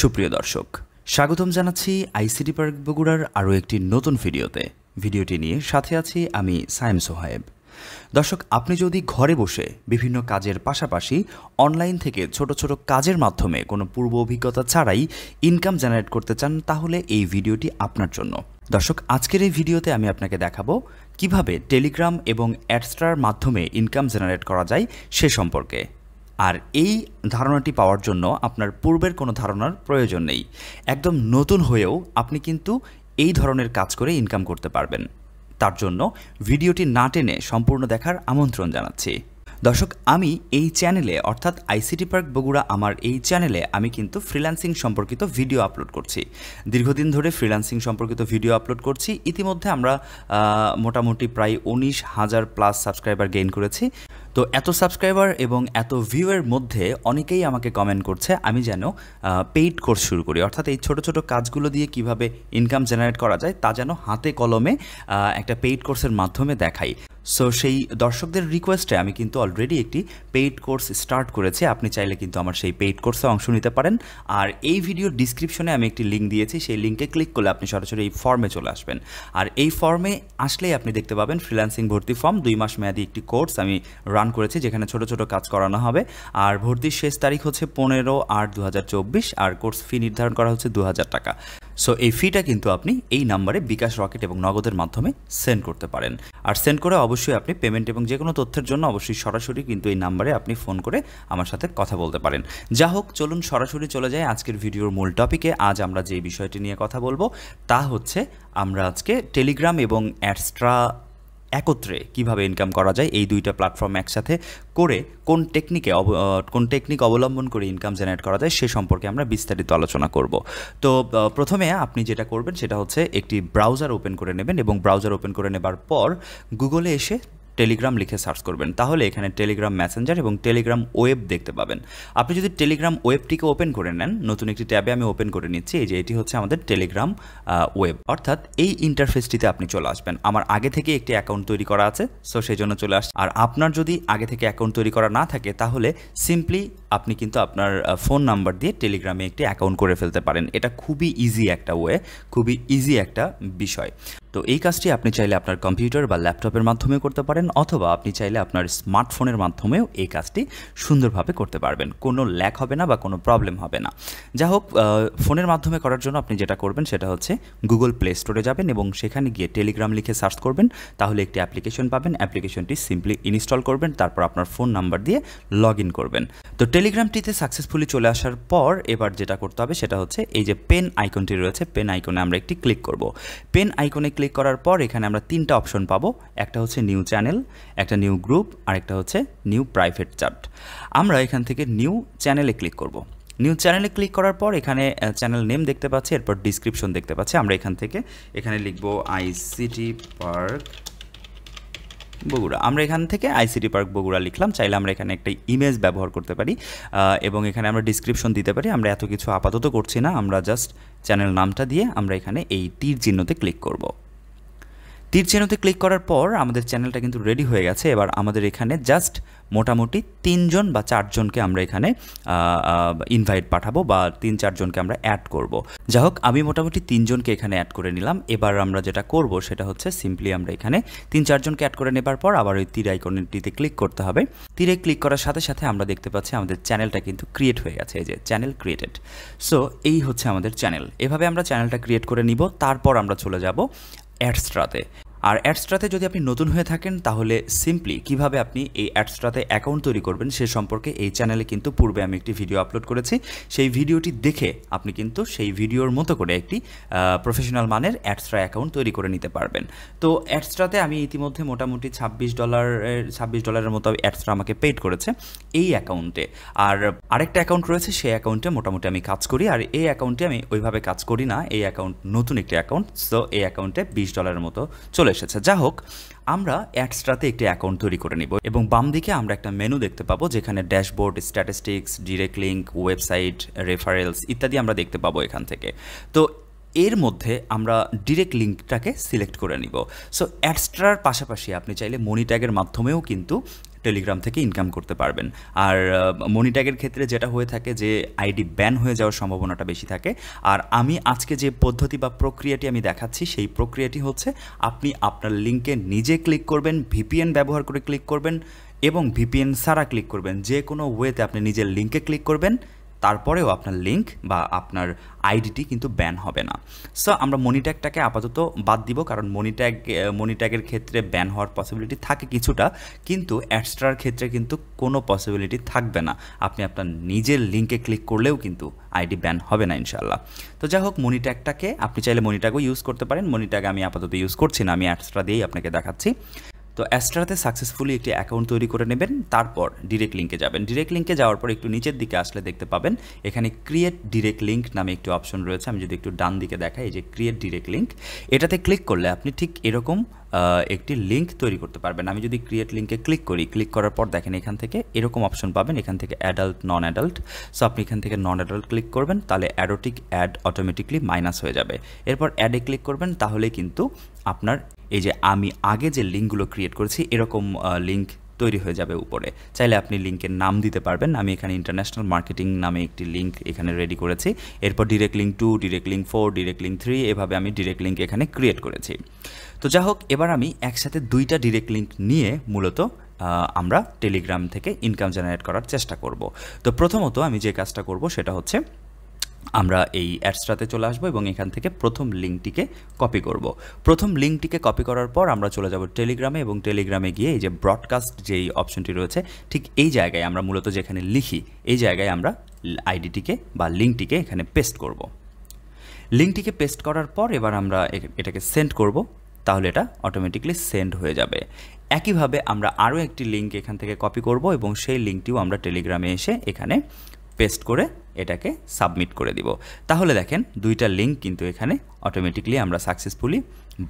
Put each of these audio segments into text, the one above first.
সুপ্রিয় দর্শক স্বাগতম জানাচ্ছি আইসিটি পার্ক বগুড়ার আরও একটি নতুন ভিডিওতে ভিডিওটি নিয়ে সাথে আছি আমি সায়েম সোহায়েব দর্শক আপনি যদি ঘরে বসে বিভিন্ন কাজের পাশাপাশি অনলাইন থেকে ছোট ছোট কাজের মাধ্যমে কোনো পূর্ব অভিজ্ঞতা ছাড়াই ইনকাম জেনারেট করতে চান তাহলে এই ভিডিওটি আপনার জন্য দর্শক আজকের এই ভিডিওতে আমি আপনাকে দেখাবো কিভাবে টেলিগ্রাম এবং অ্যাডস্টার মাধ্যমে ইনকাম জেনারেট করা যায় সে সম্পর্কে আর এই ধারণাটি পাওয়ার জন্য আপনার পূর্বের কোনো ধারণার প্রয়োজন নেই একদম নতুন হয়েও আপনি কিন্তু এই ধরনের কাজ করে ইনকাম করতে পারবেন তার জন্য ভিডিওটি না টেনে সম্পূর্ণ দেখার আমন্ত্রণ জানাচ্ছি দর্শক আমি এই চ্যানেলে অর্থাৎ আইসিটি পার্ক বগুড়া আমার এই চ্যানেলে আমি কিন্তু ফ্রিল্যান্সিং সম্পর্কিত ভিডিও আপলোড করছি দীর্ঘদিন ধরে ফ্রিল্যান্সিং সম্পর্কিত ভিডিও আপলোড করছি ইতিমধ্যে আমরা মোটামুটি প্রায় উনিশ হাজার প্লাস সাবস্ক্রাইবার গেইন করেছি তো এত সাবস্ক্রাইবার এবং এত ভিউয়ের মধ্যে অনেকেই আমাকে কমেন্ট করছে আমি যেন পেইড কোর্স শুরু করি অর্থাৎ এই ছোট ছোট কাজগুলো দিয়ে কিভাবে ইনকাম জেনারেট করা যায় তা যেন হাতে কলমে একটা পেইড কোর্সের মাধ্যমে দেখাই সো সেই দর্শকদের রিকোয়েস্টে আমি কিন্তু অলরেডি একটি পেইড কোর্স স্টার্ট করেছি আপনি চাইলে কিন্তু আমার সেই পেইড কোর্সে অংশ নিতে পারেন আর এই ভিডিও ডিসক্রিপশনে আমি একটি লিঙ্ক দিয়েছি সেই লিঙ্কে ক্লিক করলে আপনি সরাসরি এই ফর্মে চলে আসবেন আর এই ফর্মে আসলেই আপনি দেখতে পাবেন ফ্রিল্যান্সিং ভর্তি ফর্ম দুই মাস মেয়াদি একটি কোর্স আমি রান করেছি যেখানে ছোট ছোট কাজ করানো হবে আর ভর্তির শেষ তারিখ হচ্ছে পনেরো আট দু আর কোর্স ফি নির্ধারণ করা হচ্ছে দু টাকা সো এই ফিটা কিন্তু আপনি এই নাম্বারে বিকাশ রকেট এবং নগদের মাধ্যমে সেন্ড করতে পারেন আর সেন্ড করে অবশ্যই আপনি পেমেন্ট এবং যে কোনো তথ্যের জন্য অবশ্যই সরাসরি কিন্তু এই নাম্বারে আপনি ফোন করে আমার সাথে কথা বলতে পারেন যা হোক চলুন সরাসরি চলে যাই আজকের ভিডিওর মূল টপিকে আজ আমরা যে বিষয়টি নিয়ে কথা বলবো তা হচ্ছে আমরা আজকে টেলিগ্রাম এবং অ্যাটস্ট্রা একত্রে কিভাবে ইনকাম করা যায় এই দুইটা প্ল্যাটফর্ম একসাথে করে কোন টেকনিকে কোন টেকনিক অবলম্বন করে ইনকাম জেনারেট করা যায় সে সম্পর্কে আমরা বিস্তারিত আলোচনা করব তো প্রথমে আপনি যেটা করবেন সেটা হচ্ছে একটি ব্রাউজার ওপেন করে নেবেন এবং ব্রাউজার ওপেন করে নেবার পর গুগলে এসে টেলিগ্রাম লিখে সার্চ করবেন তাহলে এখানে টেলিগ্রাম মেসেঞ্জার এবং টেলিগ্রাম ওয়েব দেখতে পাবেন আপনি যদি টেলিগ্রাম ওয়েবটিকে ওপেন করে নেন নতুন একটি ট্যাবে আমি ওপেন করে নিচ্ছি এই যে এটি হচ্ছে আমাদের টেলিগ্রাম ওয়েব অর্থাৎ এই ইন্টারফেসটিতে আপনি চলে আসবেন আমার আগে থেকে একটি অ্যাকাউন্ট তৈরি করা আছে সো সেই জন্য চলে আসছে আর আপনার যদি আগে থেকে অ্যাকাউন্ট তৈরি করা না থাকে তাহলে সিম্পলি আপনি কিন্তু আপনার ফোন নাম্বার দিয়ে টেলিগ্রামে একটি অ্যাকাউন্ট করে ফেলতে পারেন এটা খুবই ইজি একটা ওয়ে খুবই ইজি একটা বিষয় তো এই কাজটি আপনি চাইলে আপনার কম্পিউটার বা ল্যাপটপের মাধ্যমে করতে পারেন অথবা আপনি চাইলে আপনার স্মার্টফোনের মাধ্যমেও এই কাজটি সুন্দরভাবে করতে পারবেন কোনো ল্যাক হবে না বা কোনো প্রবলেম হবে না যা হোক ফোনের মাধ্যমে করার জন্য আপনি যেটা করবেন সেটা হচ্ছে গুগল প্লে স্টোরে যাবেন এবং সেখানে গিয়ে টেলিগ্রাম লিখে সার্চ করবেন তাহলে একটি অ্যাপ্লিকেশন পাবেন অ্যাপ্লিকেশনটি সিম্পলি ইনস্টল করবেন তারপর আপনার ফোন নাম্বার দিয়ে লগ করবেন তো টেলিগ্রামটিতে সাকসেসফুলি চলে আসার পর এবার যেটা করতে হবে সেটা হচ্ছে এই যে পেন আইকনটি রয়েছে পেন আইকনে আমরা একটি ক্লিক করব পেন আইকনে ক্লিক ক্লিক করার পর এখানে আমরা তিনটা অপশন পাবো একটা হচ্ছে নিউ চ্যানেল একটা নিউ গ্রুপ আর একটা হচ্ছে নিউ প্রাইভেট চার্ট আমরা এখান থেকে নিউ চ্যানেলে ক্লিক করব। নিউ চ্যানেলে ক্লিক করার পর এখানে চ্যানেল নেম দেখতে পাচ্ছি এরপর ডিসক্রিপশন দেখতে পাচ্ছি আমরা এখান থেকে এখানে লিখব আইসিটি পার্ক বগুড়া আমরা এখান থেকে আইসিটি পার্ক বগুড়া লিখলাম চাইলে আমরা এখানে একটা ইমেজ ব্যবহার করতে পারি এবং এখানে আমরা ডিসক্রিপশন দিতে পারি আমরা এত কিছু আপাতত করছি না আমরা জাস্ট চ্যানেল নামটা দিয়ে আমরা এখানে এই তীর চিহ্নতে ক্লিক করবো তীর চিহ্নতে ক্লিক করার পর আমাদের চ্যানেলটা কিন্তু রেডি হয়ে গেছে এবার আমাদের এখানে জাস্ট মোটামুটি তিনজন বা চারজনকে আমরা এখানে ইনভাইট পাঠাবো বা তিন চারজনকে আমরা অ্যাড করব। যা হোক আমি মোটামুটি তিনজনকে এখানে অ্যাড করে নিলাম এবার আমরা যেটা করব সেটা হচ্ছে সিম্পলি আমরা এখানে তিন চারজনকে অ্যাড করে নেবার পর আবার ওই তীর আইকনটিতে ক্লিক করতে হবে তীরে ক্লিক করার সাথে সাথে আমরা দেখতে পাচ্ছি আমাদের চ্যানেলটা কিন্তু ক্রিয়েট হয়ে গেছে এই যে চ্যানেল ক্রিয়েটেড সো এই হচ্ছে আমাদের চ্যানেল এভাবে আমরা চ্যানেলটা ক্রিয়েট করে নিব তারপর আমরা চলে যাব অ্যাডস্ট্রাতে আর অ্যাডস্ট্রাতে যদি আপনি নতুন হয়ে থাকেন তাহলে সিম্পলি কিভাবে আপনি এই অ্যাডস্ট্রাতে অ্যাকাউন্ট তৈরি করবেন সে সম্পর্কে এই চ্যানেলে কিন্তু পূর্বে আমি একটি ভিডিও আপলোড করেছি সেই ভিডিওটি দেখে আপনি কিন্তু সেই ভিডিওর মতো করে একটি প্রফেশনাল মানের অ্যাডস্ট্রা অ্যাকাউন্ট তৈরি করে নিতে পারবেন তো অ্যাডস্ট্রাতে আমি ইতিমধ্যে মোটামুটি ছাব্বিশ ডলারের ছাব্বিশ ডলারের মতো অ্যাডস্ট্রা আমাকে পেড করেছে এই অ্যাকাউন্টে আর আরেকটা অ্যাকাউন্ট রয়েছে সেই অ্যাকাউন্টে মোটামুটি আমি কাজ করি আর এই অ্যাকাউন্টে আমি ওইভাবে কাজ করি না এই অ্যাকাউন্ট নতুন একটি অ্যাকাউন্ট সো এই অ্যাকাউন্টে বিশ ডলারের মতো চলে এসেছে যা হোক আমরা অ্যাডসটাতে একটি অ্যাকাউন্ট তৈরি করে নিব এবং বাম দিকে আমরা একটা মেনু দেখতে পাবো যেখানে dashboard statistics direct link website referrals ইত্যাদি আমরা দেখতে পাবো এখান থেকে তো এর মধ্যে আমরা ডিরেক্ট লিঙ্কটাকে সিলেক্ট করে নিব সো অ্যাডস্ট্রার পাশাপাশি আপনি চাইলে মনি ট্যাগের মাধ্যমেও কিন্তু টেলিগ্রাম থেকে ইনকাম করতে পারবেন আর মনিট্যাগের ক্ষেত্রে যেটা হয়ে থাকে যে আইডি ব্যান হয়ে যাওয়ার সম্ভাবনাটা বেশি থাকে আর আমি আজকে যে পদ্ধতি বা প্রক্রিয়াটি আমি দেখাচ্ছি সেই প্রক্রিয়াটি হচ্ছে আপনি আপনার লিঙ্কে নিজে ক্লিক করবেন ভিপিএন ব্যবহার করে ক্লিক করবেন এবং ভিপিএন সারা ক্লিক করবেন যে কোনো ওয়েতে আপনি নিজের লিঙ্কে ক্লিক করবেন তারপরেও আপনার লিঙ্ক বা আপনার আইডিটি কিন্তু ব্যান হবে না সো আমরা মনিট্যাগটাকে আপাতত বাদ দিব কারণ মনিট্যাগ মনিট্যাগের ক্ষেত্রে ব্যান হওয়ার পসিবিলিটি থাকে কিছুটা কিন্তু অ্যাডস্ট্রার ক্ষেত্রে কিন্তু কোনো পসিবিলিটি থাকবে না আপনি আপনার নিজের লিঙ্কে ক্লিক করলেও কিন্তু আইডি ব্যান হবে না ইনশাল্লাহ তো যাই হোক মনিট্যাগটাকে আপনি চাইলে মনিট্যাগও ইউজ করতে পারেন মনিট্যাগ আমি আপাতত ইউজ করছি না আমি অ্যাডস্ট্রা দিয়েই আপনাকে দেখাচ্ছি তো অ্যাস্ট্রাতে সাকসেসফুলি একটি অ্যাকাউন্ট তৈরি করে নেবেন তারপর ডিরেক্ট লিঙ্কে যাবেন ডিরেক্ট লিঙ্কে যাওয়ার পর একটু নিচের দিকে আসলে দেখতে পাবেন এখানে ক্রিয়েট ডিরেক্ট লিঙ্ক নামে একটি অপশন রয়েছে আমি যদি একটু ডান দিকে দেখাই এই যে ক্রিয়েট ডিরেক্ট লিঙ্ক এটাতে ক্লিক করলে আপনি ঠিক এরকম একটি লিঙ্ক তৈরি করতে পারবেন আমি যদি ক্রিয়েট লিঙ্কে ক্লিক করি ক্লিক করার পর দেখেন এখান থেকে এরকম অপশন পাবেন এখান থেকে অ্যাডাল্ট নন অ্যাডাল্ট সো আপনি এখান থেকে নন অ্যাডাল্ট ক্লিক করবেন তাহলে অ্যাডোটিক অ্যাড অটোমেটিকলি মাইনাস হয়ে যাবে এরপর অ্যাডে ক্লিক করবেন তাহলে কিন্তু আপনার এই যে আমি আগে যে লিঙ্কগুলো ক্রিয়েট করেছি এরকম লিঙ্ক তৈরি হয়ে যাবে উপরে চাইলে আপনি লিঙ্কের নাম দিতে পারবেন আমি এখানে ইন্টারন্যাশনাল মার্কেটিং নামে একটি লিঙ্ক এখানে রেডি করেছি এরপর direct link two direct link four direct link three এভাবে আমি ডিরেক্ট লিঙ্ক এখানে ক্রিয়েট করেছি তো যা হোক এবার আমি একসাথে দুইটা ডিরেক্ট লিঙ্ক নিয়ে মূলত আমরা টেলিগ্রাম থেকে ইনকাম জেনারেট করার চেষ্টা করব তো প্রথমত আমি যে কাজটা করব সেটা হচ্ছে আমরা এই অ্যাডসটাতে চলে আসবো এবং এখান থেকে প্রথম লিঙ্কটিকে কপি করব। প্রথম লিঙ্কটিকে কপি করার পর আমরা চলে যাব টেলিগ্রামে এবং টেলিগ্রামে গিয়ে এই যে ব্রডকাস্ট যেই অপশনটি রয়েছে ঠিক এই জায়গায় আমরা মূলত যেখানে লিখি এই জায়গায় আমরা আইডিটিকে বা লিঙ্কটিকে এখানে পেস্ট করব। লিঙ্কটিকে পেস্ট করার পর এবার আমরা এটাকে সেন্ড করব তাহলে এটা অটোমেটিকলি সেন্ড হয়ে যাবে একইভাবে আমরা আরও একটি লিঙ্ক এখান থেকে কপি করব এবং সেই লিঙ্কটিও আমরা টেলিগ্রামে এসে এখানে পেস্ট করে এটাকে সাবমিট করে দিব তাহলে দেখেন দুইটা লিঙ্ক কিন্তু এখানে অটোমেটিকলি আমরা সাকসেসফুলি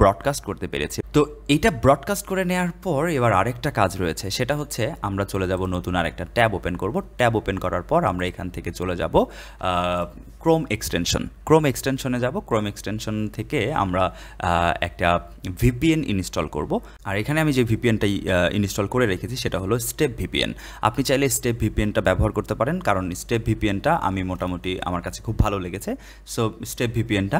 ব্রডকাস্ট করতে পেরেছি তো এটা ব্রডকাস্ট করে নেওয়ার পর এবার আরেকটা কাজ রয়েছে সেটা হচ্ছে আমরা চলে যাব নতুন আরেকটা ট্যাব ওপেন করব ট্যাব ওপেন করার পর আমরা এখান থেকে চলে যাব ক্রোম এক্সটেনশন ক্রোম এক্সটেনশনে যাব ক্রোম এক্সটেনশন থেকে আমরা একটা ভিপিএন ইনস্টল করব আর এখানে আমি যে ভিপিএনটাই ইনস্টল করে রেখেছি সেটা হলো স্টেপ ভিপিএন আপনি চাইলে স্টেপ ভিপিএনটা ব্যবহার করতে পারেন কারণ স্টেপ ভিপিএনটা আমি মোটামুটি আমার কাছে খুব ভালো লেগেছে সো স্টেপ ভিপিএনটা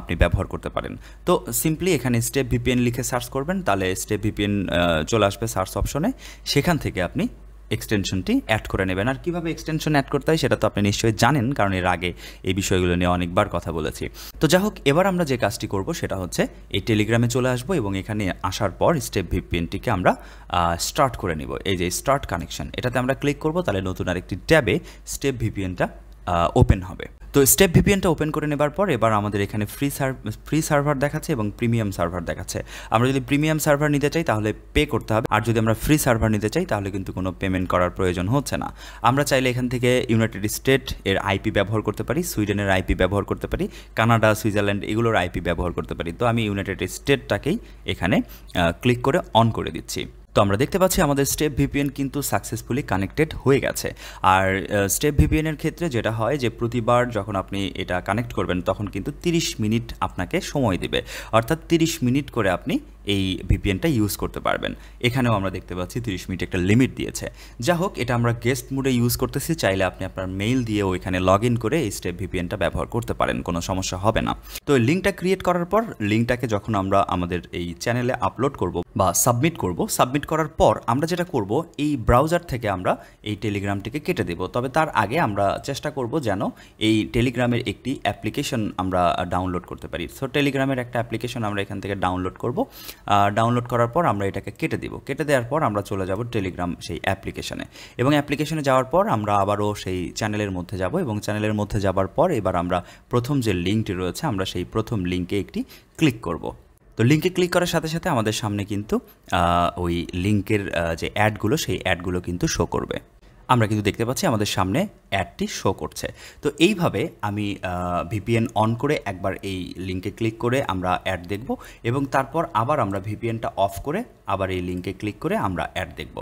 আপনি ব্যবহার করতে পারেন তো সিম্পলি এখানে স্টেপ ভিপিএন লিখে সার্চ করবেন তাহলে স্টেপ ভিপিএন চলে আসবে সার্চ অপশনে সেখান থেকে আপনি এক্সটেনশনটি অ্যাড করে নেবেন আর কীভাবে এক্সটেনশন অ্যাড করতে হয় সেটা তো আপনি নিশ্চয়ই জানেন কারণ এর আগে এই বিষয়গুলো নিয়ে অনেকবার কথা বলেছি তো যাই হোক এবার আমরা যে কাজটি করব সেটা হচ্ছে এই টেলিগ্রামে চলে আসব এবং এখানে আসার পর স্টেপ ভিপিএনটিকে আমরা স্টার্ট করে নিব এই যে স্টার্ট কানেকশন এটাতে আমরা ক্লিক করব তাহলে নতুন আরেকটি ট্যাবে স্টেপ ভিপিএনটা ওপেন হবে তো স্টেপ ভিপিএনটা ওপেন করে নেবার পর এবার আমাদের এখানে ফ্রি ফ্রি সার্ভার দেখাচ্ছে এবং প্রিমিয়াম সার্ভার দেখাচ্ছে আমরা যদি প্রিমিয়াম সার্ভার নিতে চাই তাহলে পে করতে হবে আর যদি আমরা ফ্রি সার্ভার নিতে চাই তাহলে কিন্তু কোনো পেমেন্ট করার প্রয়োজন হচ্ছে না আমরা চাইলে এখান থেকে ইউনাইটেড স্টেট এর আইপি ব্যবহার করতে পারি সুইডেনের আইপি ব্যবহার করতে পারি কানাডা সুইজারল্যান্ড এগুলোর আইপি ব্যবহার করতে পারি তো আমি ইউনাইটেড স্টেটটাকেই এখানে ক্লিক করে অন করে দিচ্ছি তো আমরা দেখতে পাচ্ছি আমাদের স্টেপ ভিপিএন কিন্তু সাকসেসফুলি কানেক্টেড হয়ে গেছে আর স্টেপ ভিপিএনের ক্ষেত্রে যেটা হয় যে প্রতিবার যখন আপনি এটা কানেক্ট করবেন তখন কিন্তু 30 মিনিট আপনাকে সময় দেবে অর্থাৎ 30 মিনিট করে আপনি এই ভিপিএনটা ইউজ করতে পারবেন এখানেও আমরা দেখতে পাচ্ছি 30 মিনিট একটা লিমিট দিয়েছে যা হোক এটা আমরা গেস্ট মুডে ইউজ করতেছি চাইলে আপনি আপনার মেইল দিয়ে ওইখানে লগ ইন করে এই স্টেপ ভিপিএনটা ব্যবহার করতে পারেন কোনো সমস্যা হবে না তো লিঙ্কটা ক্রিয়েট করার পর লিঙ্কটাকে যখন আমরা আমাদের এই চ্যানেলে আপলোড করব বা সাবমিট করব সাবমিট কমপ্লিট করার পর আমরা যেটা করব এই ব্রাউজার থেকে আমরা এই টেলিগ্রামটিকে কেটে দেব তবে তার আগে আমরা চেষ্টা করব যেন এই টেলিগ্রামের একটি অ্যাপ্লিকেশন আমরা ডাউনলোড করতে পারি সো টেলিগ্রামের একটা অ্যাপ্লিকেশন আমরা এখান থেকে ডাউনলোড করব ডাউনলোড করার পর আমরা এটাকে কেটে দেব কেটে দেওয়ার পর আমরা চলে যাব টেলিগ্রাম সেই অ্যাপ্লিকেশনে এবং অ্যাপ্লিকেশনে যাওয়ার পর আমরা আবারও সেই চ্যানেলের মধ্যে যাব এবং চ্যানেলের মধ্যে যাবার পর এবার আমরা প্রথম যে লিঙ্কটি রয়েছে আমরা সেই প্রথম লিঙ্কে একটি ক্লিক করব তো লিঙ্কে ক্লিক করার সাথে সাথে আমাদের সামনে কিন্তু ওই লিঙ্কের যে অ্যাডগুলো সেই অ্যাডগুলো কিন্তু শো করবে আমরা কিন্তু দেখতে পাচ্ছি আমাদের সামনে অ্যাডটি শো করছে তো এইভাবে আমি ভিপিএন অন করে একবার এই লিঙ্কে ক্লিক করে আমরা অ্যাড দেখব এবং তারপর আবার আমরা ভিপিএনটা অফ করে আবার এই লিঙ্কে ক্লিক করে আমরা অ্যাড দেখব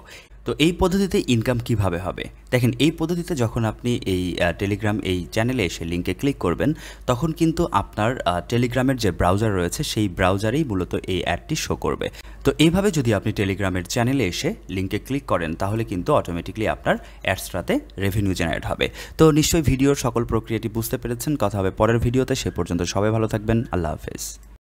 তো এই পদ্ধতিতে ইনকাম কিভাবে হবে দেখেন এই পদ্ধতিতে যখন আপনি এই টেলিগ্রাম এই চ্যানেলে এসে লিঙ্কে ক্লিক করবেন তখন কিন্তু আপনার টেলিগ্রামের যে ব্রাউজার রয়েছে সেই ব্রাউজারেই মূলত এই অ্যাডটি শো করবে তো এইভাবে যদি আপনি টেলিগ্রামের চ্যানেলে এসে লিঙ্কে ক্লিক করেন তাহলে কিন্তু অটোমেটিকলি আপনার অ্যাডসটাতে রেভিনিউ জেনারেট হবে তো নিশ্চয়ই ভিডিওর সকল প্রক্রিয়াটি বুঝতে পেরেছেন কথা হবে পরের ভিডিওতে সে পর্যন্ত সবাই ভালো থাকবেন আল্লাহ হাফেজ